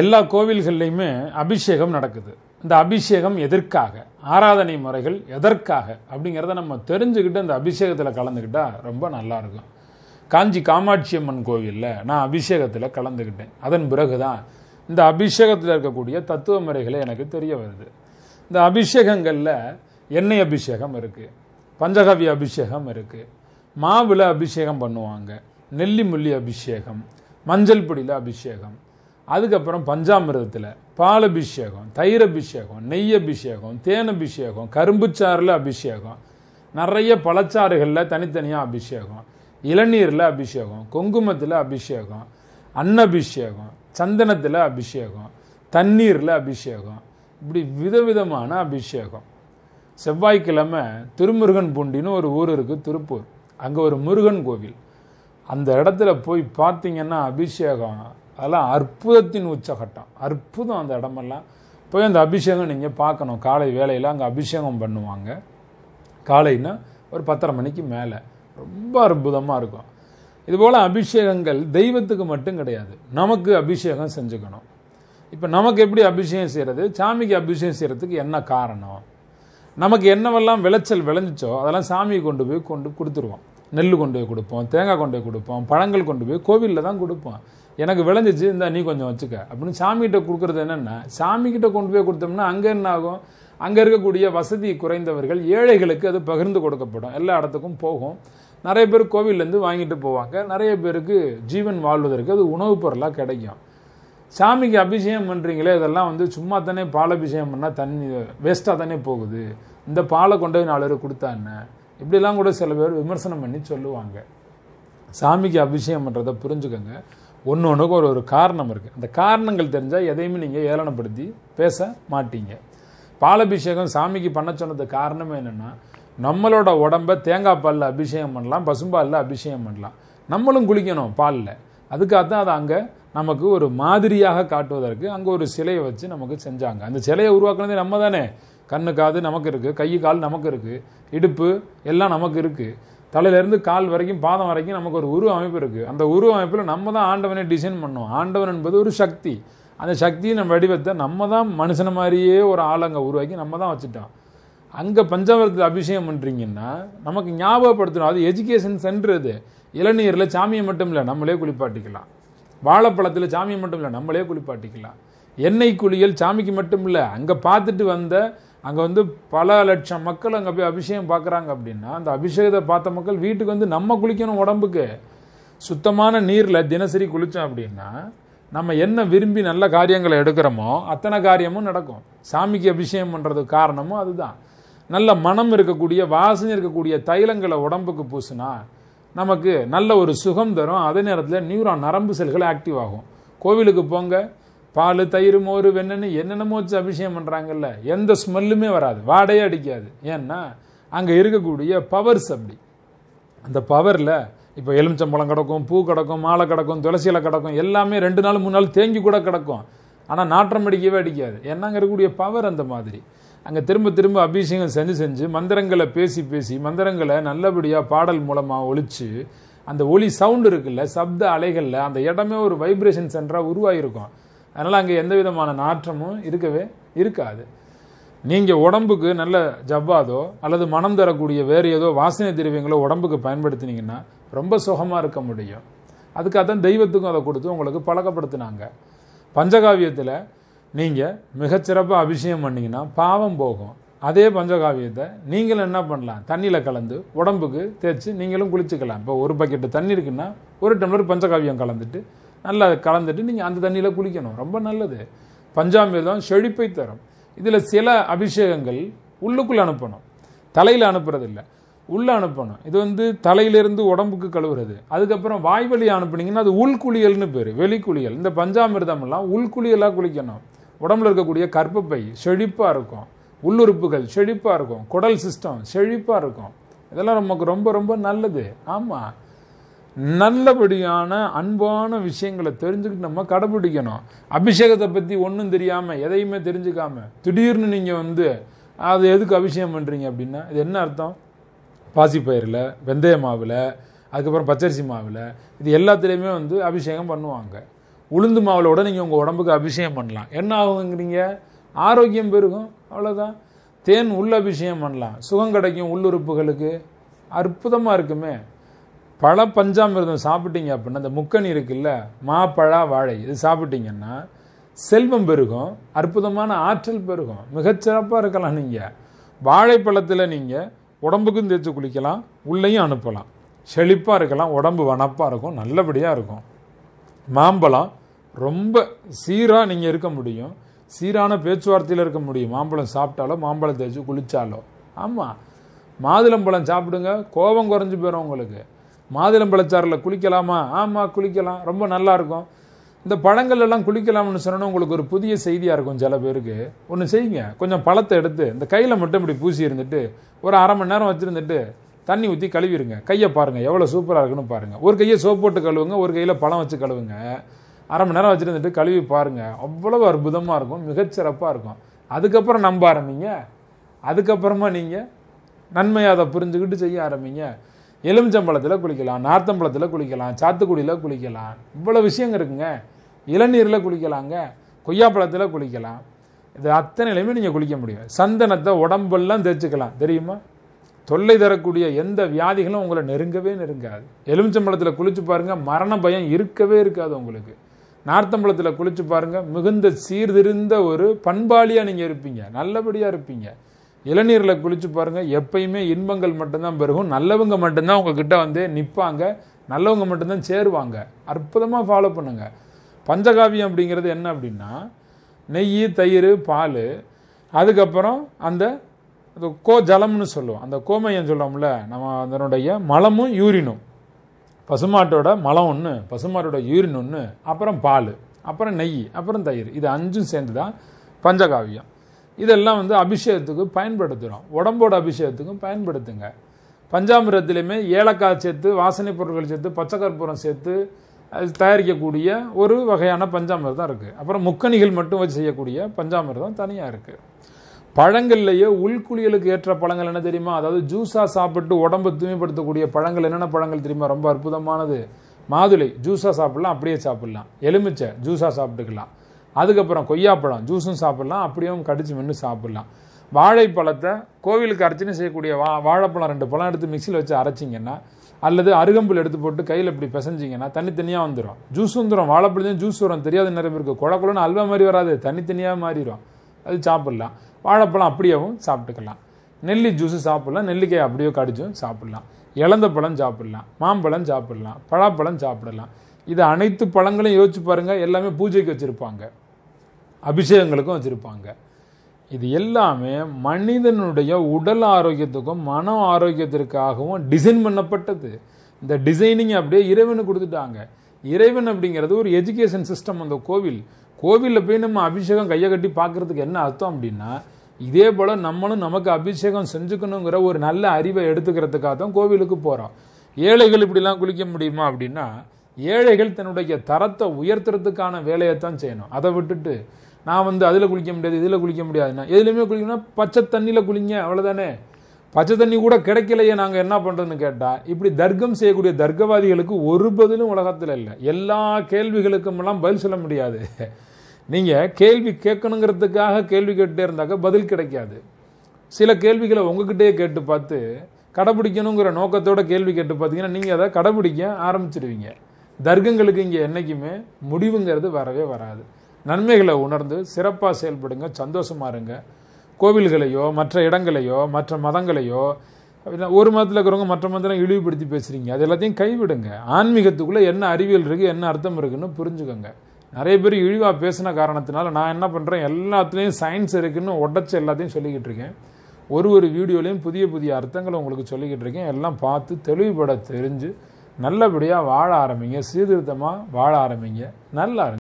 எல்லா கோவில்கள்லையுமே அபிஷேகம் நடக்குது இந்த அபிஷேகம் எதற்காக ஆராதனை முறைகள் எதற்காக அப்படிங்கிறத நம்ம தெரிஞ்சுக்கிட்டு இந்த அபிஷேகத்தில் கலந்துக்கிட்டால் ரொம்ப நல்லாயிருக்கும் காஞ்சி காமாட்சி அம்மன் கோவிலில் நான் அபிஷேகத்தில் கலந்துக்கிட்டேன் அதன் பிறகு தான் இந்த அபிஷேகத்தில் இருக்கக்கூடிய தத்துவ முறைகளை எனக்கு தெரிய வருது இந்த அபிஷேகங்களில் எண்ணெய் அபிஷேகம் இருக்குது பஞ்சகவிய அபிஷேகம் இருக்குது மாவில் அபிஷேகம் பண்ணுவாங்க நெல்லி முள்ளி அபிஷேகம் மஞ்சள் பொடியில் அபிஷேகம் அதுக்கப்புறம் பஞ்சாமிரதத்தில் பால் அபிஷேகம் தயிர் அபிஷேகம் நெய் அபிஷேகம் தேன் அபிஷேகம் கரும்புச்சாறில் அபிஷேகம் நிறைய பழச்சாறுகளில் தனித்தனியாக அபிஷேகம் இளநீரில் அபிஷேகம் குங்குமத்தில் அபிஷேகம் அன்னபிஷேகம் சந்தனத்தில் அபிஷேகம் தண்ணீரில் அபிஷேகம் இப்படி விதவிதமான அபிஷேகம் செவ்வாய்க்கிழமை திருமுருகன் பூண்டின்னு ஒரு ஊர் இருக்குது திருப்பூர் அங்கே ஒரு முருகன் கோவில் அந்த இடத்துல போய் பார்த்தீங்கன்னா அபிஷேகம் அதெல்லாம் அற்புதத்தின் உச்சகட்டம் அற்புதம் அந்த இடமெல்லாம் போய் அந்த அபிஷேகம் நீங்கள் பார்க்கணும் காலை வேலையில் அங்கே அபிஷேகம் பண்ணுவாங்க காலைன்னா ஒரு பத்தரை மணிக்கு மேலே ரொம்ப அற்புதமாக இருக்கும் இதுபோல் அபிஷேகங்கள் தெய்வத்துக்கு மட்டும் கிடையாது நமக்கு அபிஷேகம் செஞ்சுக்கணும் இப்போ நமக்கு எப்படி அபிஷேகம் செய்கிறது சாமிக்கு அபிஷேகம் செய்கிறதுக்கு என்ன காரணம் நமக்கு என்னவெல்லாம் விளைச்சல் விளைஞ்சிச்சோ அதெல்லாம் சாமியை கொண்டு போய் கொண்டு கொடுத்துருவோம் நெல் கொண்டு போய் கொடுப்போம் தேங்காய் கொண்டு போய் கொடுப்போம் பழங்கள் கொண்டு போய் கோவிலில் தான் கொடுப்போம் எனக்கு விளைஞ்சிச்சு இந்த நீ கொஞ்சம் வச்சுக்க அப்படின்னு சாமிகிட்ட கொடுக்குறது என்னென்னா சாமிக்கிட்ட கொண்டு போய் கொடுத்தோம்னா அங்கே என்ன ஆகும் அங்கே இருக்கக்கூடிய வசதி குறைந்தவர்கள் ஏழைகளுக்கு அது பகிர்ந்து கொடுக்கப்படும் எல்லா இடத்துக்கும் போகும் நிறைய பேர் கோவிலேருந்து வாங்கிட்டு போவாங்க நிறைய பேருக்கு ஜீவன் வாழ்வதற்கு அது உணவுப் பொருளாக கிடைக்கும் சாமிக்கு அபிஷேகம் பண்ணுறீங்களே இதெல்லாம் வந்து சும்மா தானே பால் அபிஷேகம் பண்ணால் தண்ணி வேஸ்ட்டாக தானே போகுது இந்த பாலை கொண்டு போய் நாலு பேர் கொடுத்தா என்ன இப்படிலாம் கூட சில பேர் விமர்சனம் பண்ணி சொல்லுவாங்க சாமிக்கு அபிஷேகம் பண்ணுறதை புரிஞ்சுக்கோங்க ஒன்று ஒன்றுக்கு ஒரு ஒரு காரணம் இருக்குது அந்த காரணங்கள் தெரிஞ்சால் எதையுமே நீங்கள் ஏளனப்படுத்தி பேச மாட்டீங்க பாலபிஷேகம் சாமிக்கு பண்ண சொன்னது காரணம் என்னென்னா நம்மளோட உடம்பை தேங்காய் பாலில் அபிஷேகம் பண்ணலாம் பசும்பாலில் அபிஷேகம் பண்ணலாம் நம்மளும் குளிக்கணும் பாலில் அதுக்காக தான் அங்கே நமக்கு ஒரு மாதிரியாக காட்டுவதற்கு அங்கே ஒரு சிலையை வச்சு நமக்கு செஞ்சாங்க அந்த சிலையை உருவாக்குனதே நம்ம தானே கண்ணு காது நமக்கு இருக்குது கை கால் நமக்கு இருக்குது இடுப்பு எல்லாம் நமக்கு இருக்குது தலையிலேருந்து கால் வரைக்கும் பாதம் வரைக்கும் நமக்கு ஒரு உருவ அமைப்பு இருக்குது அந்த உருவ அமைப்பில் நம்ம தான் ஆண்டவனை டிசைன் பண்ணோம் ஆண்டவன் என்பது ஒரு சக்தி அந்த சக்தியை நம்ம வடிவத்தை நம்ம தான் மனுஷனை மாதிரியே ஒரு ஆளங்க உருவாக்கி நம்ம தான் வச்சுட்டோம் அங்கே பஞ்சாமரத்தில் அபிஷேகம் பண்ணுறீங்கன்னா நமக்கு ஞாபகப்படுத்தணும் அது எஜுகேஷன் சென்டர் அது இளநீரில் சாமியை மட்டும் இல்லை நம்மளே குளிப்பாட்டிக்கலாம் வாழைப்பழத்தில் சாமியை மட்டும் இல்லை நம்மளே குளிப்பாட்டிக்கலாம் எண்ணெய் குளியல் சாமிக்கு மட்டும் இல்லை அங்கே பார்த்துட்டு வந்த அங்கே வந்து பல லட்சம் மக்கள் அங்கே போய் அபிஷேகம் பார்க்குறாங்க அப்படின்னா அந்த அபிஷேகத்தை பார்த்த மக்கள் வீட்டுக்கு வந்து நம்ம குளிக்கணும் உடம்புக்கு சுத்தமான நீரில் தினசரி குளித்தோம் அப்படின்னா நம்ம என்ன விரும்பி நல்ல காரியங்களை எடுக்கிறோமோ அத்தனை காரியமும் நடக்கும் சாமிக்கு அபிஷேகம் பண்ணுறது காரணமும் அதுதான் நல்ல மனம் இருக்கக்கூடிய வாசனை இருக்கக்கூடிய தைலங்களை உடம்புக்கு பூசினா நமக்கு நல்ல ஒரு சுகம் தரும் அதே நேரத்தில் நியூரான் நரம்பு செல்கள் ஆக்டிவ் ஆகும் கோவிலுக்கு போங்க பால் தயிர் மோர் வெண்ணென்னு என்னென்னமோ வச்சு அபிஷேகம் பண்ணுறாங்கல்ல எந்த ஸ்மெல்லுமே வராது வாடையே அடிக்காது ஏன்னா அங்கே இருக்கக்கூடிய பவர்ஸ் அப்படி அந்த பவரில் இப்போ எலுமிச்சம்பழம் கிடக்கும் பூ கிடக்கும் மாலை கிடக்கும் துளசியில் கிடக்கும் எல்லாமே ரெண்டு நாள் மூணு நாள் தேங்கி கூட கிடக்கும் ஆனால் நாற்றம் அடிக்கவே அடிக்காது ஏன்னா அங்கே இருக்கக்கூடிய பவர் அந்த மாதிரி அங்கே திரும்ப திரும்ப அபிஷேகம் செஞ்சு செஞ்சு மந்திரங்களை பேசி பேசி மந்திரங்களை நல்லபடியாக பாடல் மூலமாக ஒழிச்சு அந்த ஒளி சவுண்டு இருக்குல்ல சப்த அலைகளில் அந்த இடமே ஒரு வைப்ரேஷன் சென்டராக உருவாகிருக்கும் அதனால் அங்கே எந்த விதமான நாற்றமும் இருக்கவே இருக்காது நீங்கள் உடம்புக்கு நல்ல ஜவ்வாதோ அல்லது மனம் தரக்கூடிய வேறு ஏதோ வாசனை திரவியங்களோ உடம்புக்கு பயன்படுத்தினீங்கன்னா ரொம்ப சுகமாக இருக்க முடியும் அதுக்காக தான் தெய்வத்துக்கும் அதை கொடுத்து உங்களுக்கு பழக்கப்படுத்தினாங்க பஞ்சகாவியத்தில் நீங்கள் மிகச்சிறப்பாக அபிஷேகம் பண்ணிங்கன்னா பாவம் போகும் அதே பஞ்சகாவியத்தை நீங்களும் என்ன பண்ணலாம் தண்ணியில் கலந்து உடம்புக்கு தேய்ச்சி நீங்களும் குளிச்சுக்கலாம் இப்போ ஒரு பக்கெட்டு தண்ணி இருக்குன்னா ஒரு டம்ளர் பஞ்சகாவியம் கலந்துட்டு நல்லா கலந்துட்டு நீங்கள் அந்த தண்ணியில் குளிக்கணும் ரொம்ப நல்லது பஞ்சாமிர்தம் செழிப்பை தரும் இதில் சில அபிஷேகங்கள் உள்ளுக்குள்ளே அனுப்பணும் தலையில் அனுப்புறதில்லை உள்ளே அனுப்பணும் இது வந்து தலையிலிருந்து உடம்புக்கு கழுவுறது அதுக்கப்புறம் வாய் வழி அனுப்புனீங்கன்னா அது உள்குளியல்னு பேர் வெளிக்குளியல் இந்த பஞ்சாமிர்தம்லாம் உள்குளியலாக குளிக்கணும் உடம்புல இருக்கக்கூடிய கற்பப்பை செழிப்பாக இருக்கும் உள்ளுறுப்புகள் செழிப்பாக இருக்கும் குடல் சிஸ்டம் செழிப்பாக இருக்கும் இதெல்லாம் நமக்கு ரொம்ப ரொம்ப நல்லது ஆமாம் நல்லபடியான அன்பான விஷயங்களை தெரிஞ்சுக்கிட்டு நம்ம கடைபிடிக்கணும் அபிஷேகத்தை பற்றி ஒன்றும் தெரியாமல் எதையுமே தெரிஞ்சுக்காம திடீர்னு நீங்கள் வந்து அது எதுக்கு அபிஷேகம் பண்ணுறீங்க அப்படின்னா இது என்ன அர்த்தம் பாசிப்பயிரில் வெந்தய மாவில் அதுக்கப்புறம் பச்சரிசி மாவில் இது எல்லாத்துலேயுமே வந்து அபிஷேகம் பண்ணுவாங்க உளுந்து மாவில் விட நீங்கள் உங்கள் உடம்புக்கு அபிஷேகம் பண்ணலாம் என்ன ஆகுங்கிறீங்க ஆரோக்கியம் பெருகும் அவ்வளோதான் தேன் உள்ள அபிஷேகம் பண்ணலாம் சுகம் கிடைக்கும் உள்ளுறுப்புகளுக்கு அற்புதமாக இருக்குமே பழ பஞ்சாமிர்தம் சாப்பிட்டீங்க அப்படின்னா அந்த முக்கணி இருக்குல்ல மாப்பழா வாழை இது சாப்பிட்டீங்கன்னா செல்வம் பெருகும் அற்புதமான ஆற்றல் பெருகும் மிகச்சிறப்பாக இருக்கலாம் நீங்கள் வாழைப்பழத்தில் நீங்கள் உடம்புக்கும் தேய்ச்சி குளிக்கலாம் உள்ளேயும் அனுப்பலாம் செழிப்பாக இருக்கலாம் உடம்பு வனப்பாக இருக்கும் நல்லபடியாக இருக்கும் மாம்பழம் ரொம்ப சீராக நீங்கள் இருக்க முடியும் சீரான பேச்சுவார்த்தையில் இருக்க முடியும் மாம்பழம் சாப்பிட்டாலோ மாம்பழம் தேய்ச்சி குளித்தாலோ ஆமாம் மாதுளம்பழம் சாப்பிடுங்க கோபம் குறைஞ்சி போயிடும் உங்களுக்கு மாதுளம்பழச்சாரில் குளிக்கலாமா ஆமாம் குளிக்கலாம் ரொம்ப நல்லாயிருக்கும் இந்த பழங்கள் எல்லாம் குளிக்கலாம்னு சொன்னோன்னா உங்களுக்கு ஒரு புதிய செய்தியாக இருக்கும் சில பேருக்கு ஒன்று செய்யுங்க கொஞ்சம் பழத்தை எடுத்து இந்த கையில் மட்டும் இப்படி பூசி இருந்துட்டு ஒரு அரை மணி நேரம் வச்சுருந்துட்டு தண்ணி ஊற்றி கழுவிடுங்க கையை பாருங்கள் எவ்வளோ சூப்பராக இருக்குன்னு பாருங்கள் ஒரு கையை சோப் போட்டு கழுவுங்க ஒரு கையில் பழம் வச்சு கழுவுங்க அரை மணி நேரம் வச்சுருந்துட்டு கழுவி பாருங்கள் அவ்வளோ அற்புதமாக இருக்கும் மிகச்சிறப்பாக இருக்கும் அதுக்கப்புறம் நம்ப ஆரம்பிங்க அதுக்கப்புறமா நீங்கள் நன்மையாக அதை புரிஞ்சுக்கிட்டு செய்ய ஆரம்பிங்க எலுமிச்சம்பழத்தில் குளிக்கலாம் நார்த்தம்பழத்தில் குளிக்கலாம் சாத்துக்குடியில் குளிக்கலாம் இவ்வளோ விஷயங்க இருக்குங்க இளநீரில் குளிக்கலாங்க கொய்யாப்பழத்தில் குளிக்கலாம் இது அத்தனைலையுமே நீங்கள் குளிக்க முடியும் சந்தனத்தை உடம்பெல்லாம் தேய்ச்சிக்கலாம் தெரியுமா தொல்லை தரக்கூடிய எந்த வியாதிகளும் உங்களை நெருங்கவே நெருங்காது எலுமிச்சம்பழத்தில் குளிச்சு பாருங்கள் மரண பயம் இருக்கவே இருக்காது உங்களுக்கு நார்த்தம்பழத்தில் குளிச்சு பாருங்கள் மிகுந்த சீர்திருந்த ஒரு பண்பாளியாக நீங்கள் இருப்பீங்க நல்லபடியாக இருப்பீங்க இளநீரில் குளித்து பாருங்கள் எப்பயுமே இன்பங்கள் மட்டும்தான் பெருகும் நல்லவங்க மட்டும்தான் உங்ககிட்ட வந்து நிற்பாங்க நல்லவங்க மட்டும்தான் சேருவாங்க அற்புதமாக ஃபாலோ பண்ணுங்கள் பஞ்சகாவியம் அப்படிங்கிறது என்ன அப்படின்னா நெய் தயிர் பால் அதுக்கப்புறம் அந்த கோ ஜலம்னு சொல்லுவோம் அந்த கோமையம் சொல்லுவோம்ல நம்ம அதனுடைய மலமும் யூரினும் பசுமாட்டோட மலம் ஒன்று பசுமாட்டோட யூரின் ஒன்று அப்புறம் பால் அப்புறம் நெய் அப்புறம் தயிர் இது அஞ்சும் சேர்ந்து தான் பஞ்சகாவியம் இதெல்லாம் வந்து அபிஷேகத்துக்கு பயன்படுத்துகிறோம் உடம்போட அபிஷேகத்துக்கும் பயன்படுத்துங்க பஞ்சாமிரத்திலையுமே ஏலக்காய் சேர்த்து வாசனை பொருட்கள் சேர்த்து பச்சைக்கற்பூரம் சேர்த்து தயாரிக்கக்கூடிய ஒரு வகையான பஞ்சாமிரதம் இருக்குது அப்புறம் முக்கணிகள் மட்டும் வச்சு செய்யக்கூடிய பஞ்சாமிரதம் தனியாக இருக்குது பழங்கள்லையே உள்குளியலுக்கு ஏற்ற பழங்கள் என்ன தெரியுமா அதாவது ஜூஸாக சாப்பிட்டு உடம்பு தூய்மைப்படுத்தக்கூடிய பழங்கள் என்னென்ன பழங்கள் தெரியுமா ரொம்ப அற்புதமானது மாதுளை ஜூஸாக சாப்பிட்லாம் அப்படியே சாப்பிட்லாம் எலுமிச்சை ஜூஸாக சாப்பிட்டுக்கலாம் அதுக்கப்புறம் கொய்யாப்பழம் ஜூஸும் சாப்பிட்லாம் அப்படியும் கடிச்சு மென்று சாப்பிட்லாம் வாழைப்பழத்தை கோவிலுக்கு அர்ச்சனை செய்யக்கூடிய வா வாழைப்பழம் ரெண்டு பழம் எடுத்து மிக்சியில் வச்சு அரைச்சிங்கன்னா அல்லது அருகம்புல் எடுத்து போட்டு கையில் இப்படி பிசைஞ்சிங்கன்னா தனித்தனியாக வந்துடும் ஜூஸ் வந்துடும் வாழைப்பழத்தையும் ஜூஸ் வரும் தெரியாத நிறைய பேருக்கு குழக்குலன்னு அல்வா மாதிரி வராது தனித்தனியாக மாறிடும் அது சாப்பிட்லாம் வாழைப்பழம் அப்படியாகவும் சாப்பிட்டுக்கலாம் நெல்லி ஜூஸு சாப்பிட்லாம் நெல்லிக்காய் அப்படியோ கடிச்சும் சாப்பிட்லாம் இழந்த பழம் சாப்பிட்லாம் மாம்பழம் சாப்பிட்லாம் பழாப்பழம் சாப்பிடலாம் இது அனைத்து பழங்களையும் யோசிச்சு பாருங்கள் எல்லாமே பூஜைக்கு வச்சுருப்பாங்க அபிஷேகங்களுக்கும் வச்சுருப்பாங்க இது எல்லாமே மனிதனுடைய உடல் ஆரோக்கியத்துக்கும் மன ஆரோக்கியத்திற்காகவும் டிசைன் பண்ணப்பட்டது இந்த டிசைனிங் அப்படியே இறைவனு கொடுத்துட்டாங்க இறைவன் அப்படிங்கிறது ஒரு எஜுகேஷன் சிஸ்டம் அந்த கோவில் கோவிலில் போய் நம்ம அபிஷேகம் கையை கட்டி பார்க்குறதுக்கு என்ன அர்த்தம் அப்படின்னா இதே போல் நம்மளும் நமக்கு அபிஷேகம் செஞ்சுக்கணுங்கிற ஒரு நல்ல அறிவை எடுத்துக்கிறதுக்காக தான் கோவிலுக்கு போகிறோம் ஏழைகள் இப்படிலாம் குளிக்க முடியுமா அப்படின்னா ஏழைகள் தன்னுடைய தரத்தை உயர்த்துறதுக்கான வேலையை தான் செய்யணும் அதை விட்டுட்டு நான் வந்து அதில் குளிக்க முடியாது இதில் குளிக்க முடியாதுண்ணா எதுலேயுமே குளிக்கணும்னா பச்சை தண்ணியில் குளிங்க அவ்வளோதானே பச்சை தண்ணி கூட கிடைக்கலையே நாங்கள் என்ன பண்ணுறதுன்னு கேட்டால் இப்படி தர்க்கம் செய்யக்கூடிய தர்க்கவாதிகளுக்கு ஒரு பதிலும் உலகத்தில் இல்லை எல்லா கேள்விகளுக்குமெல்லாம் பதில் சொல்ல முடியாது நீங்கள் கேள்வி கேட்கணுங்கிறதுக்காக கேள்வி கேட்டுட்டே இருந்தாக்க பதில் கிடைக்காது சில கேள்விகளை உங்ககிட்டயே கேட்டு பார்த்து கடைபிடிக்கணுங்கிற நோக்கத்தோட கேள்வி கேட்டு பார்த்தீங்கன்னா நீங்கள் அதை கடைபிடிக்க ஆரம்பிச்சிருவீங்க தர்க்கங்களுக்கு இங்கே என்றைக்குமே முடிவுங்கிறது வரவே வராது நன்மைகளை உணர்ந்து சிறப்பாக செயல்படுங்க சந்தோஷமாக இருங்க கோவில்களையோ மற்ற இடங்களையோ மற்ற மதங்களையோ ஒரு மதத்தில் இருக்கிறவங்க மற்ற மதத்தில் இழிவுபடுத்தி பேசுகிறீங்க அது எல்லாத்தையும் கைவிடுங்க ஆன்மீகத்துக்குள்ளே என்ன அறிவியல் இருக்குது என்ன அர்த்தம் இருக்குதுன்னு புரிஞ்சுக்கோங்க நிறைய பேர் இழிவாக பேசின காரணத்தினால நான் என்ன பண்ணுறேன் எல்லாத்துலேயும் சயின்ஸ் இருக்குதுன்னு உடச்சி எல்லாத்தையும் சொல்லிக்கிட்டு இருக்கேன் ஒரு ஒரு வீடியோலையும் புதிய புதிய அர்த்தங்களை உங்களுக்கு சொல்லிக்கிட்டு இருக்கேன் எல்லாம் பார்த்து தெளிவுபட தெரிஞ்சு நல்லபடியாக வாழ ஆரம்பிங்க சீர்திருத்தமாக வாழ ஆரம்பிங்க நல்லா